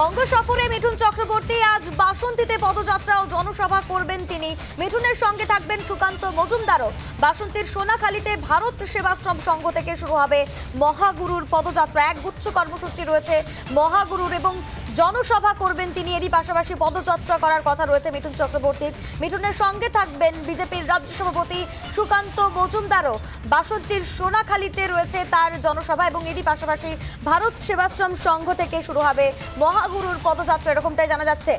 বঙ্গ সফরে মিঠুন চক্রবর্তী আজ বাসন্তীতে পদযাত্রা ও জনসভা করবেন তিনি মিঠুনের সঙ্গে থাকবেন সুকান্ত মজুমদারও বাসন্তীর সোনাখালীতে ভারত সেবাশ্রম সংঘ থেকে শুরু হবে মহাগুরুর পদযাত্রা এক গুচ্ছ কর্মসূচি রয়েছে মহাগুরুর এবং জনসভা করবেন তিনি এরই পাশাপাশি পদযাত্রা করার কথা রয়েছে মিঠুন চক্রবর্তীর মিঠুনের সঙ্গে থাকবেন বিজেপির রাজ্য সভাপতি সুকান্ত মজুমদারও বাসন্তীর সোনাখালীতে রয়েছে তার জনসভা এবং এরই পাশাপাশি ভারত সেবাশ্রম সংঘ থেকে শুরু হবে মহা মহাগুরুর পদযাত্রা এরকমটাই জানা যাচ্ছে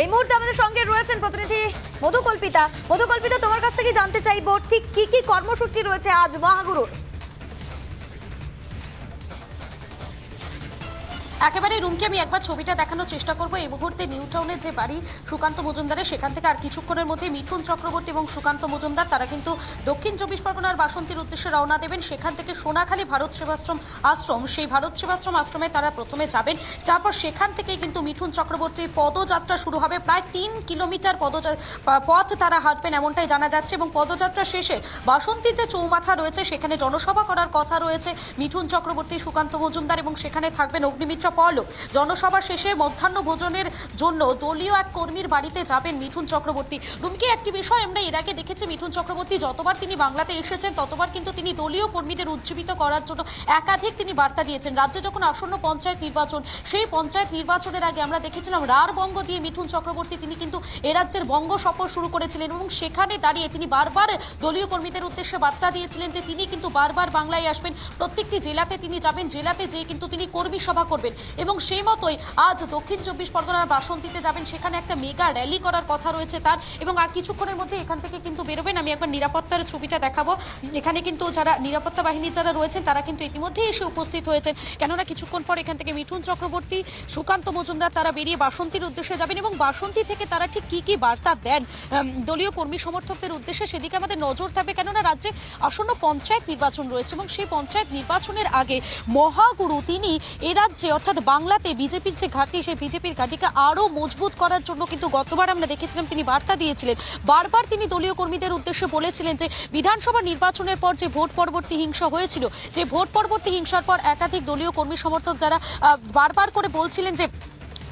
এই মুহূর্তে আমাদের সঙ্গে রয়েছেন প্রতিনিধি মধুকল্পিতা মধুকল্পিতা তোমার কাছ থেকে জানতে চাইব ঠিক কি কি কর্মসূচি রয়েছে আজ মহাগুরুর একেবারে রুমকে আমি একবার ছবিটা দেখানোর চেষ্টা করব এই মুহূর্তে নিউ টাউনের যে বাড়ি সুকান্ত মজুমদারের সেখান থেকে আর কিছুক্ষণের মধ্যে মিঠুন চক্রবর্তী এবং সুকান্ত মজুমদার তারা কিন্তু দক্ষিণ চব্বিশ পরগনার বাসন্তীর উদ্দেশ্যে রওনা দেবেন সেখান থেকে সোনাখালী ভারত সেবাশ্রম আশ্রম সেই ভারত সেবাশ্রম আশ্রমে তারা প্রথমে যাবেন তারপর সেখান থেকে কিন্তু মিঠুন চক্রবর্তীর পদযাত্রা শুরু হবে প্রায় তিন কিলোমিটার পদ পথ তারা হাঁটবেন এমনটাই জানা যাচ্ছে এবং পদযাত্রা শেষে বাসন্তীর যে চৌমাথা রয়েছে সেখানে জনসভা করার কথা রয়েছে মিঠুন চক্রবর্তী সুকান্ত মজুমদার এবং সেখানে থাকবেন অগ্নিমিত্র বল জনসভা শেষে মধ্যাহ্ন ভোজনের জন্য দলীয় এক কর্মীর বাড়িতে যাবেন মিঠুন চক্রবর্তী ডুমকি একটি বিষয় আমরা এর আগে দেখেছি মিঠুন চক্রবর্তী যতবার তিনি বাংলাতে এসেছেন ততবার কিন্তু তিনি দলীয় কর্মীদের উজ্জীবিত করার জন্য একাধিক তিনি বার্তা দিয়েছেন রাজ্যে যখন আসন্ন পঞ্চায়েত নির্বাচন সেই পঞ্চায়েত নির্বাচনের আগে আমরা দেখেছিলাম রার বঙ্গ দিয়ে মিঠুন চক্রবর্তী তিনি কিন্তু এ রাজ্যের বঙ্গ সফর শুরু করেছিলেন এবং সেখানে দাঁড়িয়ে তিনি বারবার দলীয় কর্মীদের উদ্দেশ্যে বার্তা দিয়েছিলেন যে তিনি কিন্তু বারবার বাংলায় আসবেন প্রত্যেকটি জেলাতে তিনি যাবেন জেলাতে যেয়ে কিন্তু তিনি কর্মী সভা করবেন এবং সেই মতোই আজ দক্ষিণ চব্বিশ পরগনার বাসন্তীতে যাবেন সেখানে একটা মেগা র্যালি করার কথা রয়েছে তার এবং আর কিছুক্ষণের মধ্যে এখান থেকে কিন্তু বেরোবেন আমি একবার নিরাপত্তার ছবিটা দেখাবো এখানে কিন্তু যারা নিরাপত্তা বাহিনীর যারা রয়েছেন তারা কিন্তু ইতিমধ্যেই এসে উপস্থিত হয়েছেন কেননা কিছুক্ষণ পর এখান থেকে মিঠুন চক্রবর্তী সুকান্ত মজুমদার তারা বেরিয়ে বাসন্তীর উদ্দেশ্যে যাবেন এবং বাসন্তী থেকে তারা ঠিক কি কি বার্তা দেন দলীয় কর্মী সমর্থকদের উদ্দেশ্যে সেদিকে আমাদের নজর থাকবে কেননা রাজ্যে আসন্ন পঞ্চায়েত নির্বাচন রয়েছে এবং সেই পঞ্চায়েত নির্বাচনের আগে মহাগুরু তিনি এ রাজ্যে অর্থাৎ বাংলাতে বিজেপির যে ঘাটি সেই বিজেপির ঘাটিকে আরও মজবুত করার জন্য কিন্তু গতবার আমরা দেখেছিলাম তিনি বার্তা দিয়েছিলেন বারবার তিনি দলীয় কর্মীদের উদ্দেশ্যে বলেছিলেন যে বিধানসভা নির্বাচনের পর যে ভোট পরবর্তী হিংসা হয়েছিল যে ভোট পরবর্তী হিংসার পর একাধিক দলীয় কর্মী সমর্থক যারা বারবার করে বলছিলেন যে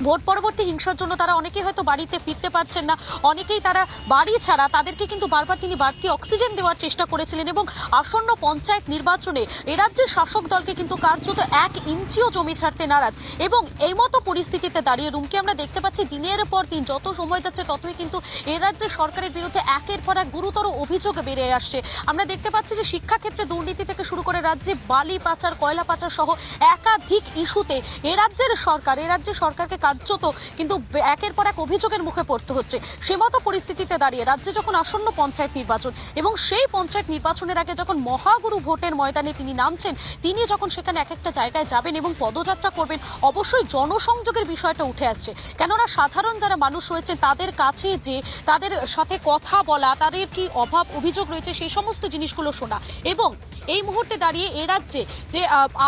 ভোট পরবর্তী হিংসার জন্য তারা অনেকেই হয়তো বাড়িতে ফিরতে পারছেন না অনেকেই তারা বাড়ি ছাড়া তাদেরকে কিন্তু বারবার তিনি বাড়তি অক্সিজেন দেওয়ার চেষ্টা করেছিলেন এবং আসন্ন পঞ্চায়েত নির্বাচনে এরাজ্যের শাসক দলকে কিন্তু কার্যত এক ইঞ্চিও জমি ছাড়তে নারাজ এবং এই মতো পরিস্থিতিতে দাঁড়িয়ে রুমকে আমরা দেখতে পাচ্ছি দিনের পর দিন যত সময় যাচ্ছে ততই কিন্তু এরাজ্যের সরকারের বিরুদ্ধে একের পর এক গুরুতর অভিযোগ বেড়ে আসছে আমরা দেখতে পাচ্ছি যে শিক্ষাক্ষেত্রে দুর্নীতি থেকে শুরু করে রাজ্যে বালি পাচার কয়লা পাচার সহ একাধিক ইস্যুতে এরাজ্যের সরকার এরাজ্যের সরকারকে কার্যত কিন্তু একের পর এক অভিযোগের মুখে পড়তে হচ্ছে সে মতো পরিস্থিতিতে দাঁড়িয়ে রাজ্যে যখন আসন্ন পঞ্চায়েত নির্বাচন এবং সেই পঞ্চায়েত নির্বাচনের আগে যখন মহাগুরু ভোটের ময়দানে তিনি নামছেন তিনি যখন সেখানে এক একটা জায়গায় যাবেন এবং পদযাত্রা করবেন অবশ্যই জনসংযোগের বিষয়টা উঠে আসছে কেননা সাধারণ যারা মানুষ রয়েছে তাদের কাছে যে তাদের সাথে কথা বলা তাদের কি অভাব অভিযোগ রয়েছে সেই সমস্ত জিনিসগুলো শোনা এবং এই মুহূর্তে দাঁড়িয়ে এ রাজ্যে যে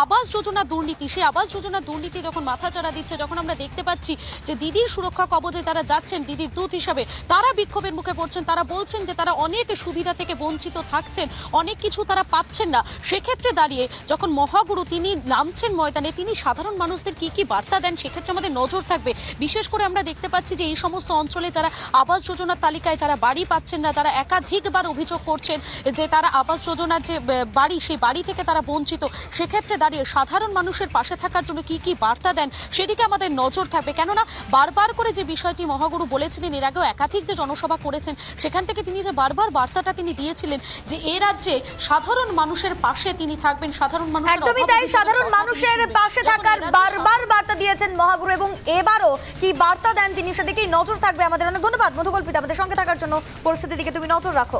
আবাস যোজনা দুর্নীতি সেই আবাস যোজনা দুর্নীতি যখন মাথা চারা দিচ্ছে যখন আমরা দেখতে পাচ্ছি যে দিদির সুরক্ষা কবচে যারা যাচ্ছেন দিদির দূত হিসাবে তারা বিক্ষোভের মুখে পড়ছেন তারা বলছেন যে তারা অনেক সুবিধা থেকে বঞ্চিত থাকছেন অনেক কিছু তারা পাচ্ছেন না সেক্ষেত্রে দাঁড়িয়ে যখন মহাগুরু তিনি নামছেন ময়দানে তিনি সাধারণ মানুষদের কি কি বার্তা দেন সেক্ষেত্রে আমাদের নজর থাকবে বিশেষ করে আমরা দেখতে পাচ্ছি যে এই সমস্ত অঞ্চলে যারা আবাস যোজনার তালিকায় যারা বাড়ি পাচ্ছেন না যারা একাধিকবার অভিযোগ করছেন যে তারা আবাস যোজনার যে বাড়ি সেই বাড়ি থেকে তারা বঞ্চিত সেক্ষেত্রে দাঁড়িয়ে সাধারণ মানুষের পাশে থাকার জন্য কি কি বার্তা দেন সেদিকে আমাদের নজর থাকবে কেননা বারবার করে যে বিষয়টি মহাগুরু বলেছিলেন এর আগেও একাধিক যে জনসভা করেছেন সেখান থেকে তিনি যে বারবার বার্তাটা তিনি দিয়েছিলেন যে এ রাজ্যে সাধারণ মানুষের পাশে তিনি থাকবেন সাধারণ মানুষ একদমই তাই সাধারণ মানুষের পাশে থাকার বারবার বার্তা দিয়েছেন মহাগুরু এবং এবারও কি বার্তা দেন তিনি সেদিকেই নজর থাকবে আমাদের অনেক ধন্যবাদ মধুকল্পিতা আমাদের সঙ্গে থাকার জন্য পরিস্থিতির দিকে তুমি নজর রাখো